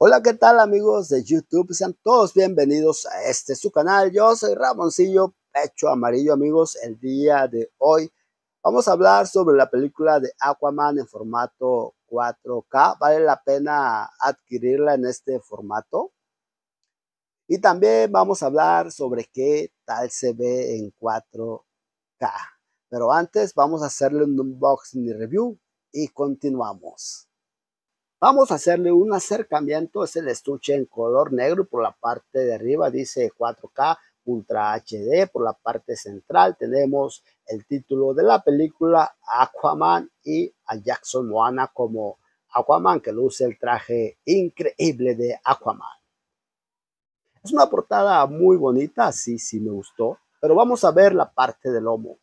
Hola, ¿qué tal amigos de YouTube? Sean todos bienvenidos a este su canal. Yo soy Ramoncillo Pecho Amarillo, amigos. El día de hoy vamos a hablar sobre la película de Aquaman en formato 4K. ¿Vale la pena adquirirla en este formato? Y también vamos a hablar sobre qué tal se ve en 4K. Pero antes vamos a hacerle un unboxing y review y continuamos. Vamos a hacerle un acercamiento, es el estuche en color negro por la parte de arriba, dice 4K Ultra HD por la parte central. Tenemos el título de la película Aquaman y a Jackson Moana como Aquaman que luce el traje increíble de Aquaman. Es una portada muy bonita, sí, sí me gustó, pero vamos a ver la parte del lomo.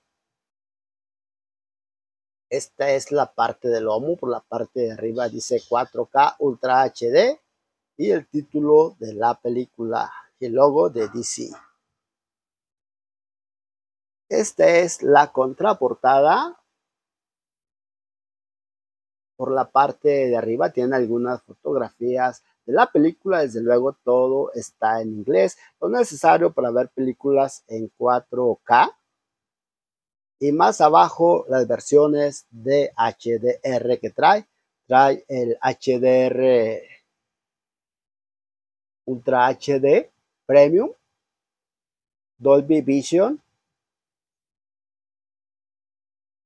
Esta es la parte del OMU, por la parte de arriba dice 4K Ultra HD y el título de la película el logo de DC. Esta es la contraportada. Por la parte de arriba tiene algunas fotografías de la película. Desde luego todo está en inglés. Lo necesario para ver películas en 4K y más abajo las versiones de HDR que trae. Trae el HDR Ultra HD Premium, Dolby Vision,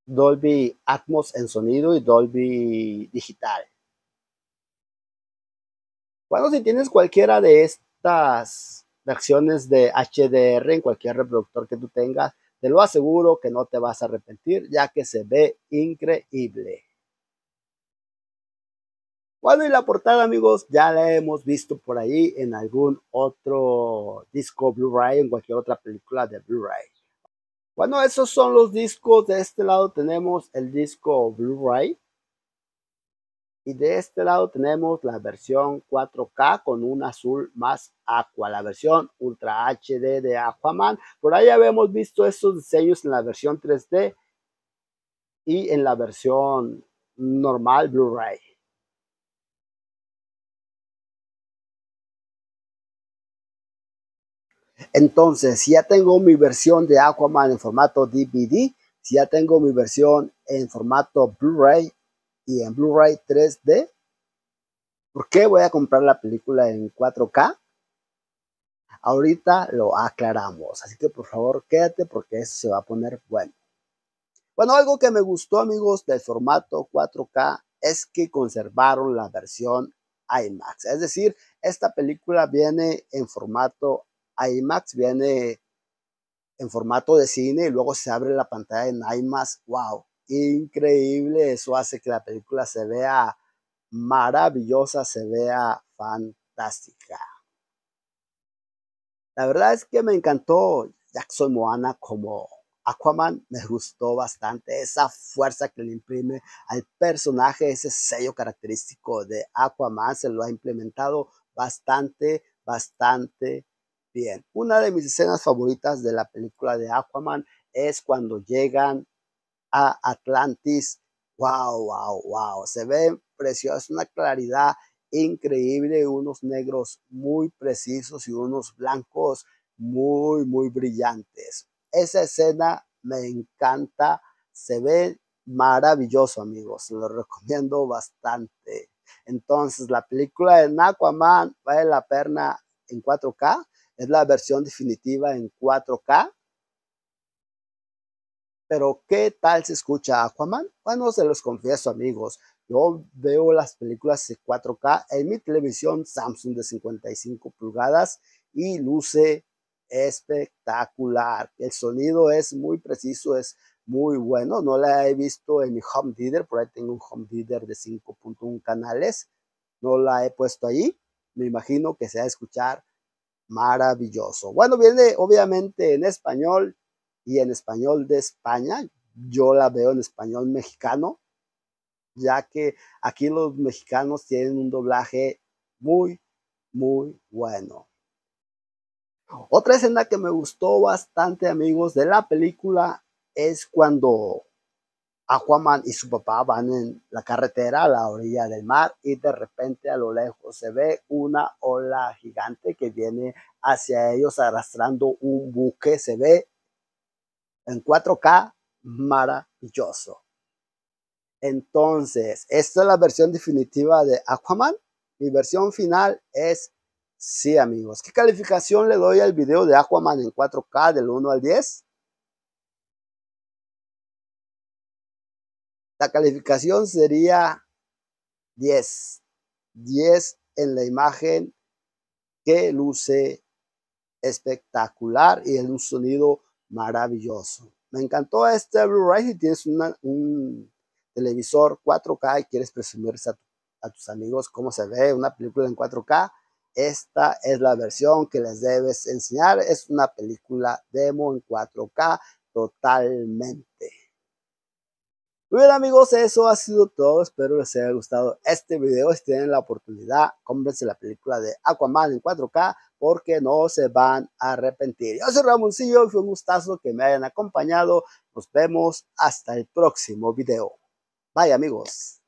Dolby Atmos en sonido y Dolby digital. Cuando si tienes cualquiera de estas acciones de HDR en cualquier reproductor que tú tengas, te lo aseguro que no te vas a arrepentir, ya que se ve increíble. Bueno, y la portada, amigos, ya la hemos visto por ahí en algún otro disco Blu-ray, en cualquier otra película de Blu-ray. Bueno, esos son los discos. De este lado tenemos el disco Blu-ray. Y de este lado tenemos la versión 4K con un azul más aqua, la versión Ultra HD de Aquaman. Por ahí habíamos visto estos diseños en la versión 3D y en la versión normal Blu-ray. Entonces, si ya tengo mi versión de Aquaman en formato DVD, si ya tengo mi versión en formato Blu-ray y en Blu-ray 3D. ¿Por qué voy a comprar la película en 4K? Ahorita lo aclaramos, así que por favor quédate porque eso se va a poner bueno. Bueno, algo que me gustó amigos del formato 4K es que conservaron la versión IMAX. Es decir, esta película viene en formato IMAX, viene en formato de cine y luego se abre la pantalla en IMAX. ¡Wow! increíble. Eso hace que la película se vea maravillosa, se vea fantástica. La verdad es que me encantó Jackson Moana como Aquaman. Me gustó bastante esa fuerza que le imprime al personaje, ese sello característico de Aquaman. Se lo ha implementado bastante, bastante bien. Una de mis escenas favoritas de la película de Aquaman es cuando llegan a Atlantis. ¡Wow, wow, wow! Se ve es una claridad increíble, unos negros muy precisos y unos blancos muy, muy brillantes. Esa escena me encanta, se ve maravilloso, amigos, lo recomiendo bastante. Entonces, la película de Aquaman vale la perna en 4K, es la versión definitiva en 4K pero, ¿qué tal se escucha Aquaman? Bueno, se los confieso, amigos. Yo veo las películas de 4K en mi televisión Samsung de 55 pulgadas y luce espectacular. El sonido es muy preciso, es muy bueno. No la he visto en mi home theater, por ahí tengo un home theater de 5.1 canales. No la he puesto ahí. Me imagino que se va a escuchar maravilloso. Bueno, viene obviamente en español, y en español de España. Yo la veo en español mexicano, ya que aquí los mexicanos tienen un doblaje muy, muy bueno. Otra escena que me gustó bastante, amigos, de la película es cuando Aquaman y su papá van en la carretera a la orilla del mar y de repente a lo lejos se ve una ola gigante que viene hacia ellos arrastrando un buque, se ve en 4K, maravilloso. Entonces, esta es la versión definitiva de Aquaman. Mi versión final es sí, amigos. ¿Qué calificación le doy al video de Aquaman en 4K del 1 al 10? La calificación sería 10. 10 en la imagen que luce espectacular y en un sonido maravilloso. Me encantó este Blue ray tienes un televisor 4K y quieres presumir a, a tus amigos cómo se ve una película en 4K. Esta es la versión que les debes enseñar. Es una película demo en 4K totalmente. Bien amigos, eso ha sido todo. Espero les haya gustado este video. Si tienen la oportunidad, cómprense la película de Aquaman en 4K porque no se van a arrepentir. Yo soy Ramoncillo y fue un gustazo que me hayan acompañado. Nos vemos hasta el próximo video. Bye amigos.